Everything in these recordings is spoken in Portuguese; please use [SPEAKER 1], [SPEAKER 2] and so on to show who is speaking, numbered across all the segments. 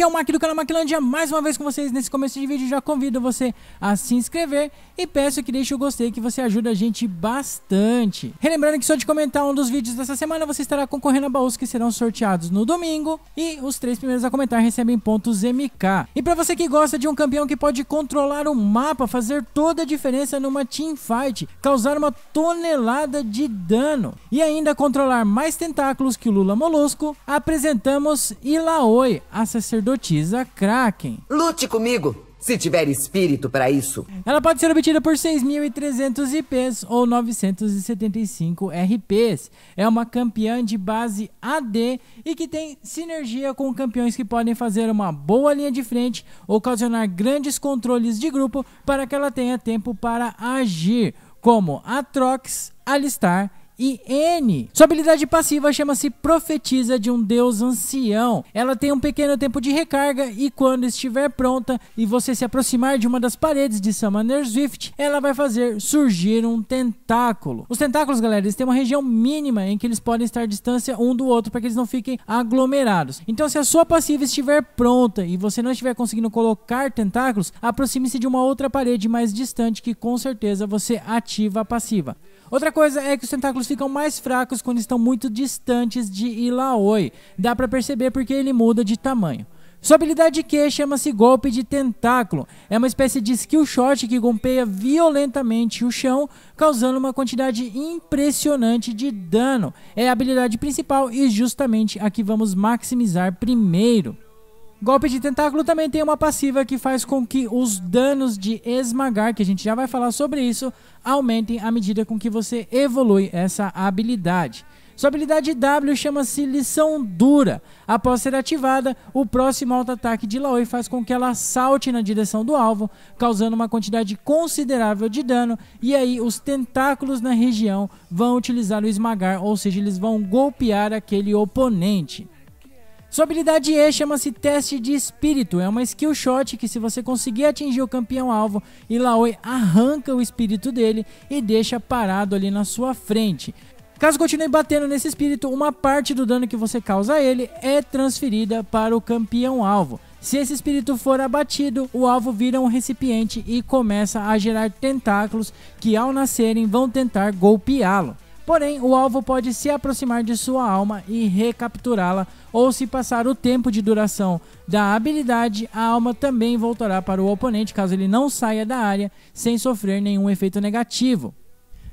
[SPEAKER 1] aqui é o Mac do canal Maquilândia, mais uma vez com vocês nesse começo de vídeo, já convido você a se inscrever e peço que deixe o gostei que você ajuda a gente bastante. Relembrando que só de comentar um dos vídeos dessa semana, você estará concorrendo a baús que serão sorteados no domingo e os três primeiros a comentar recebem pontos MK. E para você que gosta de um campeão que pode controlar o mapa, fazer toda a diferença numa team fight, causar uma tonelada de dano e ainda controlar mais tentáculos que o Lula Molusco, apresentamos Ilaoi, a sacerdote hipnotiza Kraken. Lute comigo! Se tiver espírito para isso. Ela pode ser obtida por 6.300 IPs ou 975 RPs. É uma campeã de base AD e que tem sinergia com campeões que podem fazer uma boa linha de frente, ocasionar grandes controles de grupo para que ela tenha tempo para agir, como Atrox, Alistar e N. Sua habilidade passiva chama-se Profetiza de um Deus Ancião. Ela tem um pequeno tempo de recarga e quando estiver pronta e você se aproximar de uma das paredes de Summoner Swift, ela vai fazer surgir um tentáculo. Os tentáculos, galera, eles têm uma região mínima em que eles podem estar à distância um do outro para que eles não fiquem aglomerados. Então, se a sua passiva estiver pronta e você não estiver conseguindo colocar tentáculos, aproxime-se de uma outra parede mais distante que com certeza você ativa a passiva. Outra coisa é que os tentáculos ficam mais fracos quando estão muito distantes de Ilaoi. Dá para perceber porque ele muda de tamanho. Sua habilidade Q chama-se Golpe de Tentáculo. É uma espécie de skill shot que golpeia violentamente o chão, causando uma quantidade impressionante de dano. É a habilidade principal e justamente a que vamos maximizar primeiro. Golpe de tentáculo também tem uma passiva que faz com que os danos de esmagar, que a gente já vai falar sobre isso, aumentem à medida com que você evolui essa habilidade. Sua habilidade W chama-se Lição Dura. Após ser ativada, o próximo auto-ataque de Laoi faz com que ela salte na direção do alvo, causando uma quantidade considerável de dano, e aí os tentáculos na região vão utilizar o esmagar, ou seja, eles vão golpear aquele oponente. Sua habilidade E chama-se Teste de Espírito. É uma skill shot que, se você conseguir atingir o campeão-alvo, Ilaoi arranca o espírito dele e deixa parado ali na sua frente. Caso continue batendo nesse espírito, uma parte do dano que você causa a ele é transferida para o campeão-alvo. Se esse espírito for abatido, o alvo vira um recipiente e começa a gerar tentáculos que, ao nascerem, vão tentar golpeá-lo. Porém, o alvo pode se aproximar de sua alma e recapturá-la, ou se passar o tempo de duração da habilidade, a alma também voltará para o oponente caso ele não saia da área sem sofrer nenhum efeito negativo.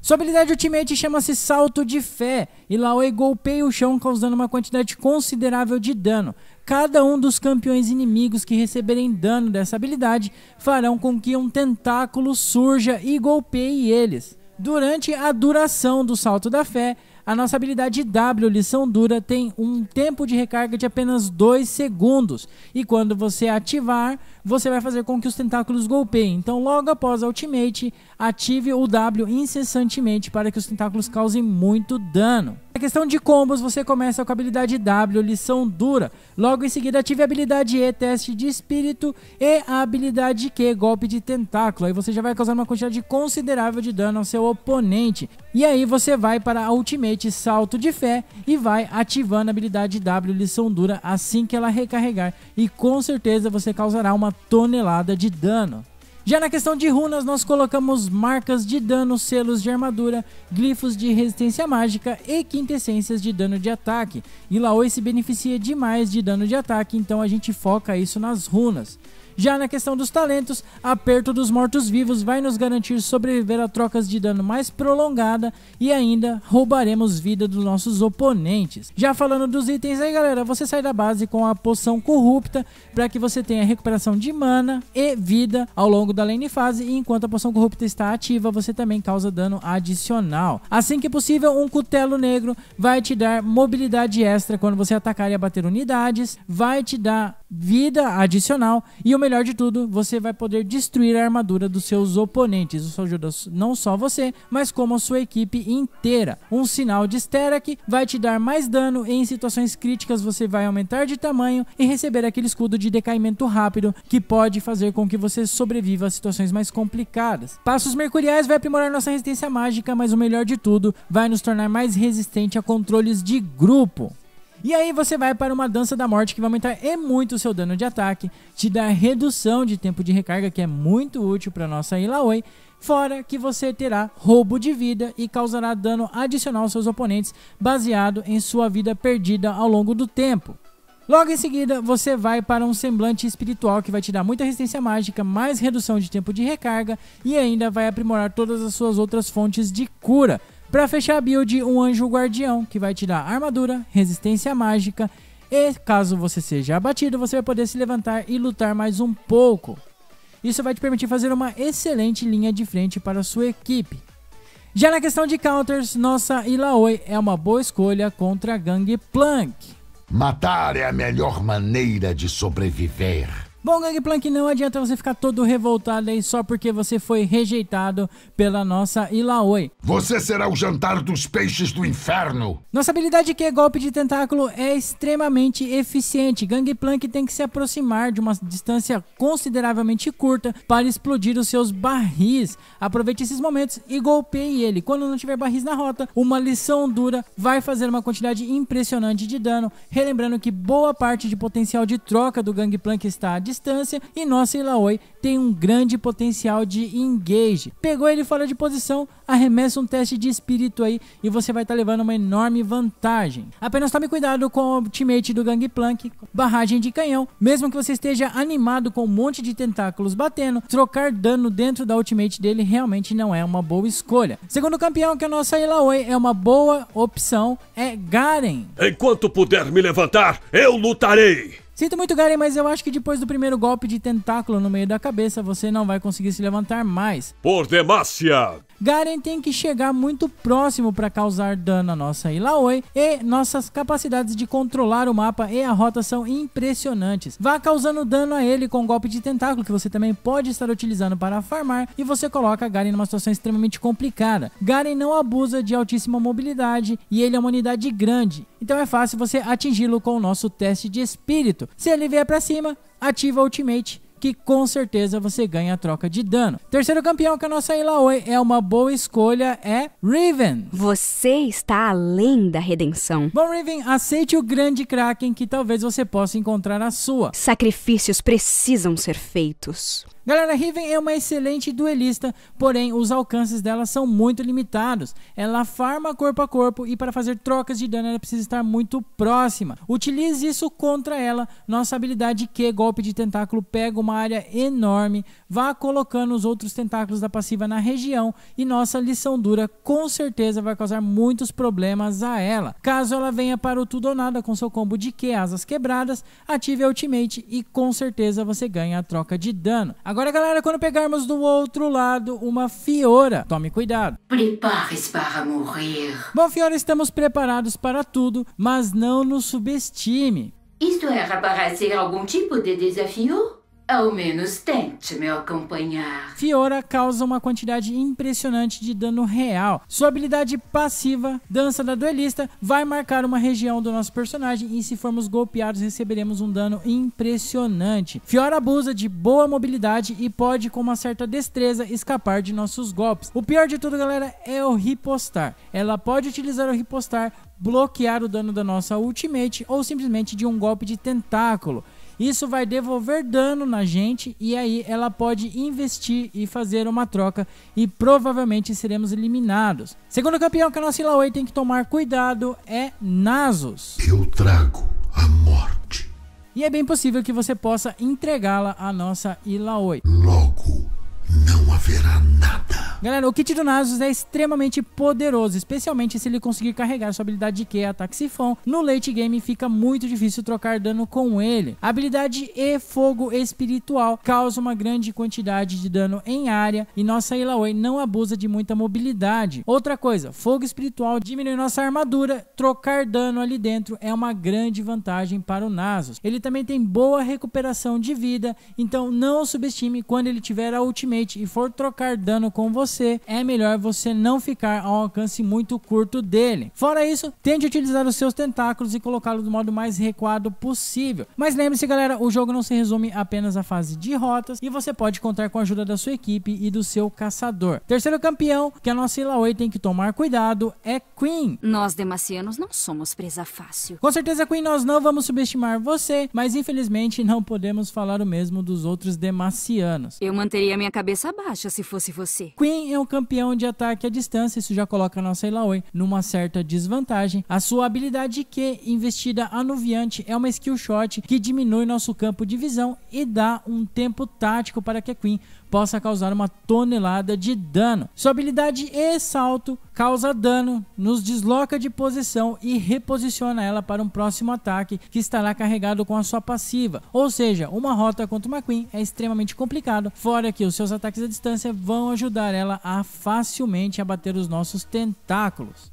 [SPEAKER 1] Sua habilidade ultimate chama-se Salto de Fé e Laoi golpeia o chão causando uma quantidade considerável de dano. Cada um dos campeões inimigos que receberem dano dessa habilidade farão com que um tentáculo surja e golpeie eles. Durante a duração do salto da fé, a nossa habilidade W, lição dura, tem um tempo de recarga de apenas 2 segundos. E quando você ativar, você vai fazer com que os tentáculos golpeiem. Então, logo após a ultimate, ative o W incessantemente para que os tentáculos causem muito dano. Na questão de combos, você começa com a habilidade W, lição dura. Logo em seguida, ative a habilidade E, teste de espírito, e a habilidade Q, golpe de tentáculo. Aí você já vai causar uma quantidade considerável de dano ao seu oponente. E aí você vai para a Ultimate Salto de Fé e vai ativando a habilidade W, lição dura, assim que ela recarregar. E com certeza você causará uma tonelada de dano. Já na questão de runas, nós colocamos marcas de dano, selos de armadura, glifos de resistência mágica e quintessências de dano de ataque. E Laoi se beneficia demais de dano de ataque, então a gente foca isso nas runas. Já na questão dos talentos, Aperto dos Mortos-Vivos vai nos garantir sobreviver a trocas de dano mais prolongada e ainda roubaremos vida dos nossos oponentes. Já falando dos itens aí, galera, você sai da base com a poção corrupta para que você tenha recuperação de mana e vida ao longo da lane fase, e enquanto a poção corrupta está ativa, você também causa dano adicional. Assim que possível, um cutelo negro vai te dar mobilidade extra quando você atacar e abater unidades, vai te dar vida adicional e uma melhor de tudo, você vai poder destruir a armadura dos seus oponentes. Isso ajuda não só você, mas como a sua equipe inteira. Um sinal de Sterak vai te dar mais dano e em situações críticas você vai aumentar de tamanho e receber aquele escudo de decaimento rápido que pode fazer com que você sobreviva a situações mais complicadas. Passos mercuriais vai aprimorar nossa resistência mágica, mas o melhor de tudo, vai nos tornar mais resistente a controles de grupo. E aí você vai para uma dança da morte que vai aumentar é muito o seu dano de ataque, te dá redução de tempo de recarga, que é muito útil para nossa Ilaoi, fora que você terá roubo de vida e causará dano adicional aos seus oponentes baseado em sua vida perdida ao longo do tempo. Logo em seguida, você vai para um semblante espiritual que vai te dar muita resistência mágica, mais redução de tempo de recarga e ainda vai aprimorar todas as suas outras fontes de cura. Para fechar a build, um anjo guardião, que vai te dar armadura, resistência mágica e caso você seja abatido, você vai poder se levantar e lutar mais um pouco. Isso vai te permitir fazer uma excelente linha de frente para a sua equipe. Já na questão de counters, nossa Ilaoi é uma boa escolha contra Gangplank. Matar é a melhor maneira de sobreviver. Bom, Gangplank, não adianta você ficar todo revoltado aí só porque você foi rejeitado pela nossa Ilaoi. Você será o jantar dos peixes do inferno! Nossa habilidade que é golpe de tentáculo é extremamente eficiente. Gangplank tem que se aproximar de uma distância consideravelmente curta para explodir os seus barris. Aproveite esses momentos e golpeie ele. Quando não tiver barris na rota, uma lição dura vai fazer uma quantidade impressionante de dano. Relembrando que boa parte de potencial de troca do Gangplank está à distância distância e nossa Ilaoi tem um grande potencial de engage. Pegou ele fora de posição, arremessa um teste de espírito aí e você vai estar tá levando uma enorme vantagem. Apenas tome cuidado com o ultimate do Gangplank, barragem de canhão, mesmo que você esteja animado com um monte de tentáculos batendo, trocar dano dentro da ultimate dele realmente não é uma boa escolha. Segundo campeão, que a é nossa Ilaoi é uma boa opção, é Garen. Enquanto puder me levantar, eu lutarei! Sinto muito, Garen, mas eu acho que depois do primeiro golpe de tentáculo no meio da cabeça, você não vai conseguir se levantar mais. Por Demácia! Garen tem que chegar muito próximo para causar dano à nossa Ilaoi e nossas capacidades de controlar o mapa e a rota são impressionantes. Vá causando dano a ele com um golpe de tentáculo que você também pode estar utilizando para farmar e você coloca Garen numa situação extremamente complicada. Garen não abusa de altíssima mobilidade e ele é uma unidade grande, então é fácil você atingi-lo com o nosso teste de espírito. Se ele vier para cima, ativa o ultimate que com certeza você ganha a troca de dano. Terceiro campeão que a nossa Ilaoi é uma boa escolha é Riven. Você está além da redenção. Bom, Riven, aceite o grande Kraken que talvez você possa encontrar a sua. Sacrifícios precisam ser feitos. Galera, Riven é uma excelente duelista, porém os alcances dela são muito limitados. Ela farma corpo a corpo e para fazer trocas de dano ela precisa estar muito próxima. Utilize isso contra ela. Nossa habilidade Q, golpe de tentáculo, pega uma uma área enorme, vá colocando os outros tentáculos da passiva na região e nossa lição dura com certeza vai causar muitos problemas a ela. Caso ela venha para o tudo ou nada com seu combo de que asas quebradas, ative a ultimate e com certeza você ganha a troca de dano. Agora galera, quando pegarmos do outro lado uma Fiora, tome cuidado. Prepare-se para morrer. Bom Fiora, estamos preparados para tudo, mas não nos subestime. Isto era é, para ser algum tipo de desafio? Ao menos tente me acompanhar. Fiora causa uma quantidade impressionante de dano real. Sua habilidade passiva, Dança da Duelista, vai marcar uma região do nosso personagem e se formos golpeados receberemos um dano impressionante. Fiora abusa de boa mobilidade e pode com uma certa destreza escapar de nossos golpes. O pior de tudo, galera, é o ripostar. Ela pode utilizar o ripostar bloquear o dano da nossa ultimate ou simplesmente de um golpe de tentáculo. Isso vai devolver dano na gente e aí ela pode investir e fazer uma troca e provavelmente seremos eliminados. Segundo campeão que a nossa Ilawei tem que tomar cuidado é Nasus. Eu trago a morte. E é bem possível que você possa entregá-la à nossa Ilawei. Logo não haverá nada. Galera, o kit do Nasus é extremamente poderoso, especialmente se ele conseguir carregar sua habilidade de Q, ataque sifão. No late game fica muito difícil trocar dano com ele. A habilidade E Fogo Espiritual causa uma grande quantidade de dano em área e nossa Illaoi não abusa de muita mobilidade. Outra coisa, Fogo Espiritual diminui nossa armadura, trocar dano ali dentro é uma grande vantagem para o Nasus. Ele também tem boa recuperação de vida, então não subestime quando ele tiver a ultimate e for trocar dano com você, é melhor você não ficar ao alcance muito curto dele. Fora isso, tente utilizar os seus tentáculos e colocá-los do modo mais recuado possível. Mas lembre-se, galera, o jogo não se resume apenas à fase de rotas e você pode contar com a ajuda da sua equipe e do seu caçador. Terceiro campeão que a nossa Ilaoi tem que tomar cuidado é Queen. Nós demacianos não somos presa fácil. Com certeza, Queen, nós não vamos subestimar você, mas infelizmente não podemos falar o mesmo dos outros demacianos. Eu manteria minha cabeça cabeça baixa se fosse você. Queen é um campeão de ataque à distância, isso já coloca a nossa Ilaoi numa certa desvantagem. A sua habilidade Q, investida anuviante, é uma skill shot que diminui nosso campo de visão e dá um tempo tático para que a Queen possa causar uma tonelada de dano. Sua habilidade E salto causa dano, nos desloca de posição e reposiciona ela para um próximo ataque que estará carregado com a sua passiva. Ou seja, uma rota contra uma Queen é extremamente complicado, fora que os seus ataques à distância vão ajudar ela a facilmente abater os nossos tentáculos.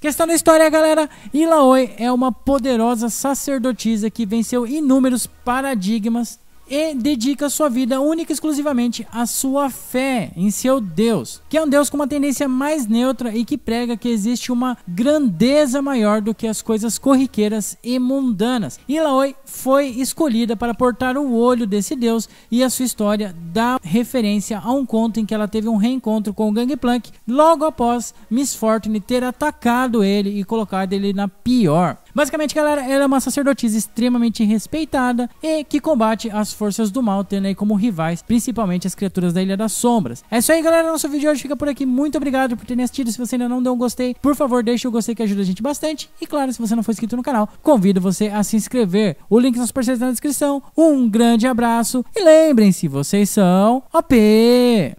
[SPEAKER 1] Questão da história, galera. Ilaoi é uma poderosa sacerdotisa que venceu inúmeros paradigmas e dedica sua vida única e exclusivamente à sua fé em seu Deus, que é um Deus com uma tendência mais neutra e que prega que existe uma grandeza maior do que as coisas corriqueiras e mundanas. E Laoi foi escolhida para portar o olho desse Deus e a sua história dá referência a um conto em que ela teve um reencontro com o Gangplank logo após Miss Fortune ter atacado ele e colocado ele na pior. Basicamente, galera, ela é uma sacerdotisa extremamente respeitada e que combate as forças do mal, tendo aí como rivais principalmente as criaturas da Ilha das Sombras. É isso aí, galera. Nosso vídeo de hoje fica por aqui. Muito obrigado por terem assistido. Se você ainda não deu um gostei, por favor, deixe o gostei que ajuda a gente bastante. E claro, se você não for inscrito no canal, convido você a se inscrever. O link dos parceiros na descrição. Um grande abraço e lembrem-se, vocês são OP!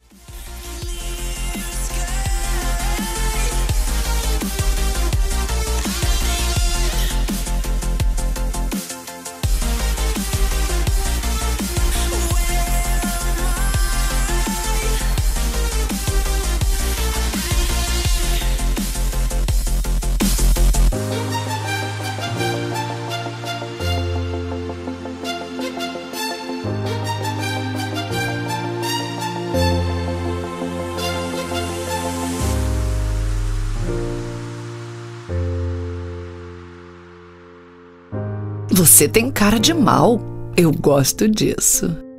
[SPEAKER 1] Você tem cara de mal. Eu gosto disso.